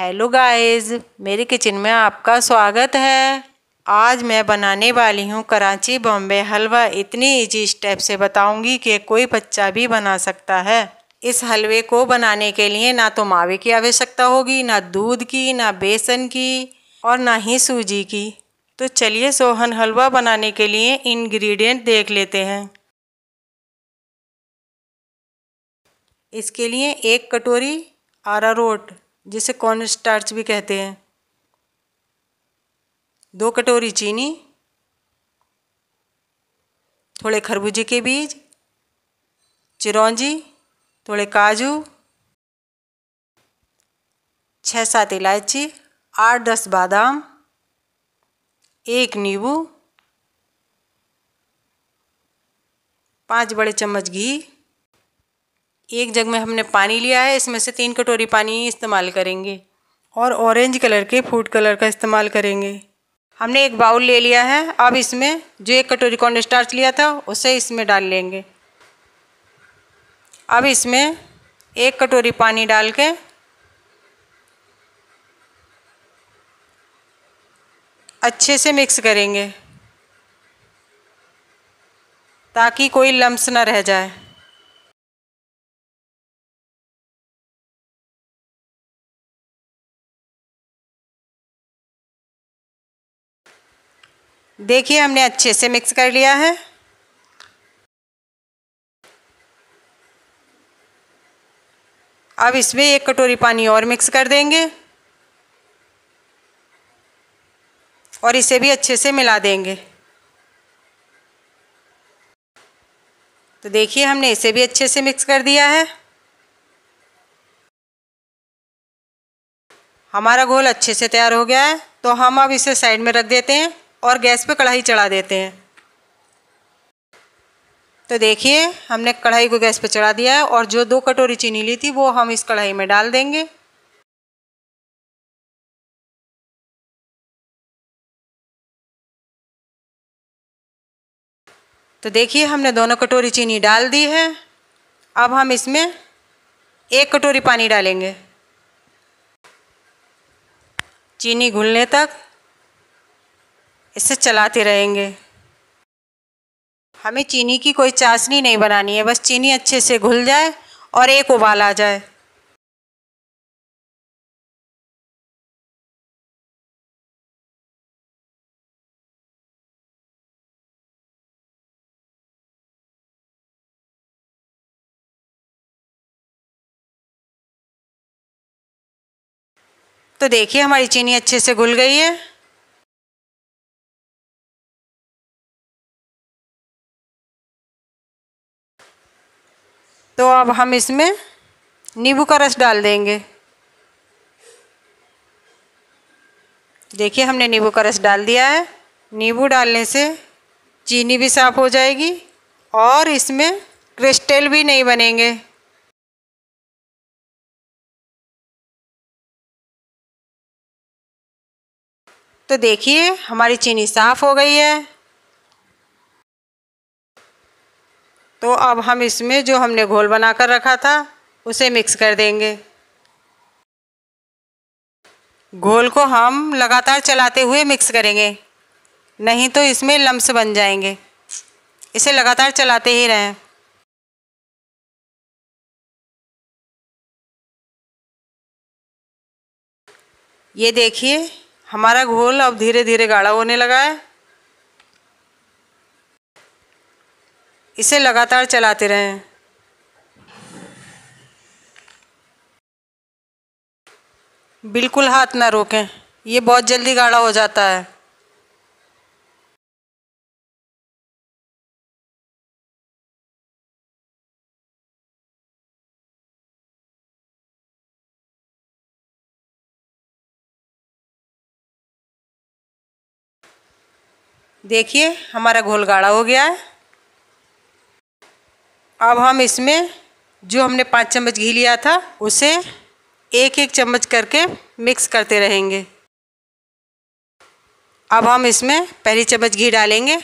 hello guys मेरे kitchen में आपका स्वागत है आज मैं बनाने वाली हूँ कराची बॉम्बे हलवा इतनी इजी स्टेप से बताऊंगी कि कोई बच्चा भी बना सकता है इस हलवे को बनाने के लिए ना तो मावे की आवश्यकता होगी ना दूध की ना बेसन की और ना ही सूजी की तो चलिए सोहन हलवा बनाने के लिए इंग्रेडिएंट देख लेते हैं इसके लिए एक कटोरी आरा रोट जिसे कॉर्न स्टार्च भी कहते हैं दो कटोरी चीनी थोड़े खरबूजे के बीज चिरौंजी थोड़े काजू छः सात इलायची आठ दस बादाम एक नींबू पाँच बड़े चम्मच घी एक जग में हमने पानी लिया है इसमें से तीन कटोरी पानी इस्तेमाल करेंगे और ऑरेंज कलर के फूड कलर का इस्तेमाल करेंगे हमने एक बाउल ले लिया है अब इसमें जो एक कटोरी कॉर्न स्टार्च लिया था उसे इसमें डाल लेंगे अब इसमें एक कटोरी पानी डाल के अच्छे से मिक्स करेंगे ताकि कोई लम्स ना रह जाए देखिए हमने अच्छे से मिक्स कर लिया है अब इसमें एक कटोरी पानी और मिक्स कर देंगे और इसे भी अच्छे से मिला देंगे तो देखिए हमने इसे भी अच्छे से मिक्स कर दिया है हमारा घोल अच्छे से तैयार हो गया है तो हम अब इसे साइड में रख देते हैं और गैस पे कढ़ाई चढ़ा देते हैं तो देखिए हमने कढ़ाई को गैस पे चढ़ा दिया है और जो दो कटोरी चीनी ली थी वो हम इस कढ़ाई में डाल देंगे तो देखिए हमने दोनों कटोरी चीनी डाल दी है अब हम इसमें एक कटोरी पानी डालेंगे चीनी घुलने तक इसे चलाते रहेंगे हमें चीनी की कोई चाशनी नहीं बनानी है बस चीनी अच्छे से घुल जाए और एक उबाल आ जाए तो देखिए हमारी चीनी अच्छे से घुल गई है तो अब हम इसमें नींबू का रस डाल देंगे देखिए हमने नींबू का रस डाल दिया है नींबू डालने से चीनी भी साफ़ हो जाएगी और इसमें क्रिस्टल भी नहीं बनेंगे तो देखिए हमारी चीनी साफ़ हो गई है अब हम इसमें जो हमने घोल बनाकर रखा था उसे मिक्स कर देंगे घोल को हम लगातार चलाते हुए मिक्स करेंगे नहीं तो इसमें लम्स बन जाएंगे इसे लगातार चलाते ही रहें ये देखिए हमारा घोल अब धीरे धीरे गाढ़ा होने लगा है इसे लगातार चलाते रहें बिल्कुल हाथ ना रोकें ये बहुत जल्दी गाढ़ा हो जाता है देखिए हमारा घोल गाढ़ा हो गया है अब हम इसमें जो हमने पाँच चम्मच घी लिया था उसे एक एक चम्मच करके मिक्स करते रहेंगे अब हम इसमें पहली चम्मच घी डालेंगे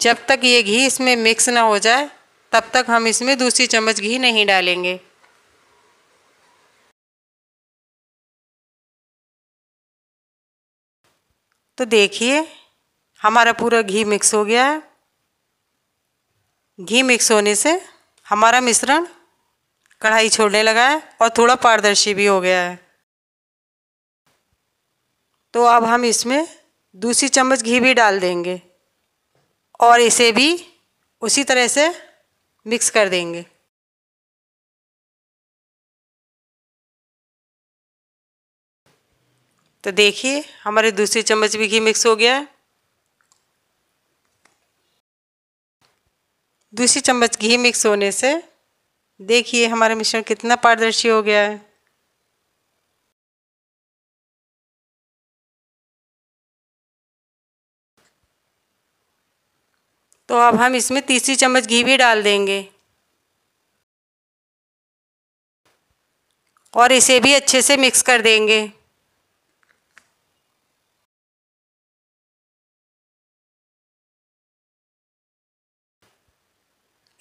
जब तक ये घी इसमें मिक्स ना हो जाए तब तक हम इसमें दूसरी चम्मच घी नहीं डालेंगे तो देखिए हमारा पूरा घी मिक्स हो गया है घी मिक्स होने से हमारा मिश्रण कढ़ाई छोड़ने लगा है और थोड़ा पारदर्शी भी हो गया है तो अब हम इसमें दूसरी चम्मच घी भी डाल देंगे और इसे भी उसी तरह से मिक्स कर देंगे तो देखिए हमारे दूसरी चम्मच भी घी मिक्स हो गया है दूसरी चम्मच घी मिक्स होने से देखिए हमारा मिश्रण कितना पारदर्शी हो गया है तो अब हम इसमें तीसरी चम्मच घी भी डाल देंगे और इसे भी अच्छे से मिक्स कर देंगे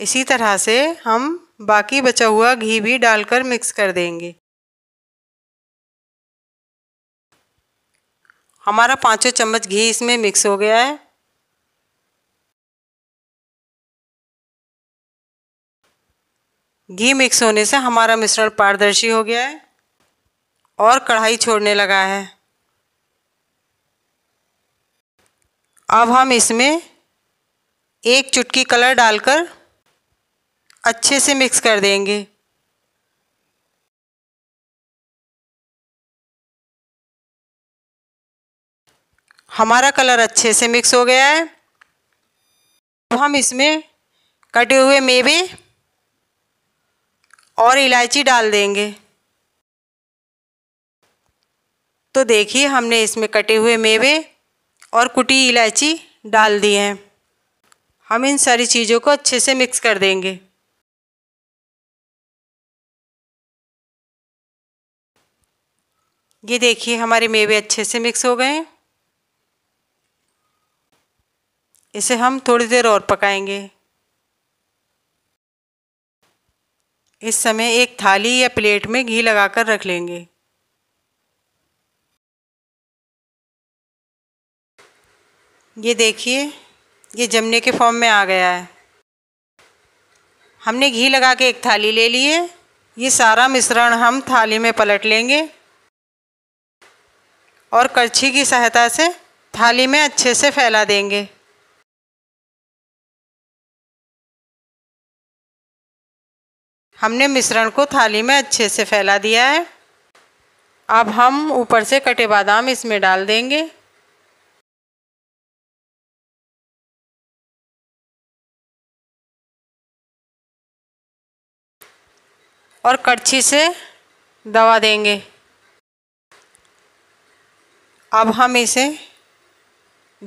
इसी तरह से हम बाकी बचा हुआ घी भी डालकर मिक्स कर देंगे हमारा पाँचों चम्मच घी इसमें मिक्स हो गया है घी मिक्स होने से हमारा मिश्रण पारदर्शी हो गया है और कढ़ाई छोड़ने लगा है अब हम इसमें एक चुटकी कलर डालकर अच्छे से मिक्स कर देंगे हमारा कलर अच्छे से मिक्स हो गया है अब हम इसमें कटे हुए मेवे और इलायची डाल देंगे तो देखिए हमने इसमें कटे हुए मेवे और कुटी इलायची डाल दी हैं हम इन सारी चीज़ों को अच्छे से मिक्स कर देंगे ये देखिए हमारे मेवे अच्छे से मिक्स हो गए इसे हम थोड़ी देर और पकाएंगे इस समय एक थाली या प्लेट में घी लगाकर रख लेंगे ये देखिए ये जमने के फॉर्म में आ गया है हमने घी लगा के एक थाली ले ली है ये सारा मिश्रण हम थाली में पलट लेंगे और करछी की सहायता से थाली में अच्छे से फैला देंगे हमने मिश्रण को थाली में अच्छे से फैला दिया है अब हम ऊपर से कटे बादाम इसमें डाल देंगे और कड़छी से दवा देंगे अब हम इसे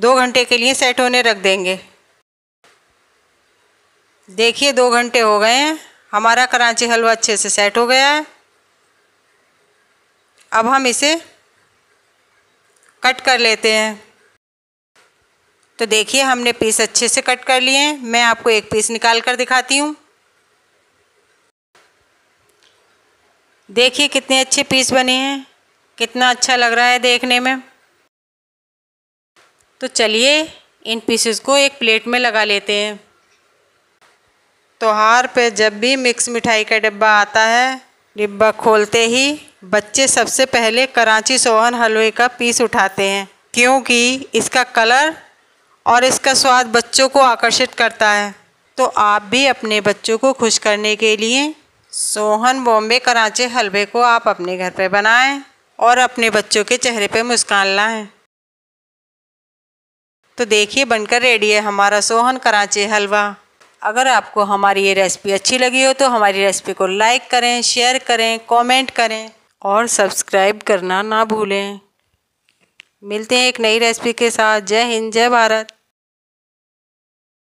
दो घंटे के लिए सेट होने रख देंगे देखिए दो घंटे हो गए हैं हमारा कराची हलवा अच्छे से सेट हो गया है अब हम इसे कट कर लेते हैं तो देखिए हमने पीस अच्छे से कट कर लिए हैं मैं आपको एक पीस निकाल कर दिखाती हूँ देखिए कितने अच्छे पीस बने हैं कितना अच्छा लग रहा है देखने में तो चलिए इन पीसेस को एक प्लेट में लगा लेते हैं त्यौहार तो पे जब भी मिक्स मिठाई का डिब्बा आता है डिब्बा खोलते ही बच्चे सबसे पहले कराची सोहन हलवे का पीस उठाते हैं क्योंकि इसका कलर और इसका स्वाद बच्चों को आकर्षित करता है तो आप भी अपने बच्चों को खुश करने के लिए सोहन बॉम्बे कराचे हलवे को आप अपने घर पर बनाएं और अपने बच्चों के चेहरे पर मुस्कान लाएँ तो देखिए बनकर रेडी है हमारा सोहन कराचे हलवा अगर आपको हमारी ये रेसिपी अच्छी लगी हो तो हमारी रेसिपी को लाइक करें शेयर करें कमेंट करें और सब्सक्राइब करना ना भूलें मिलते हैं एक नई रेसिपी के साथ जय हिंद जय भारत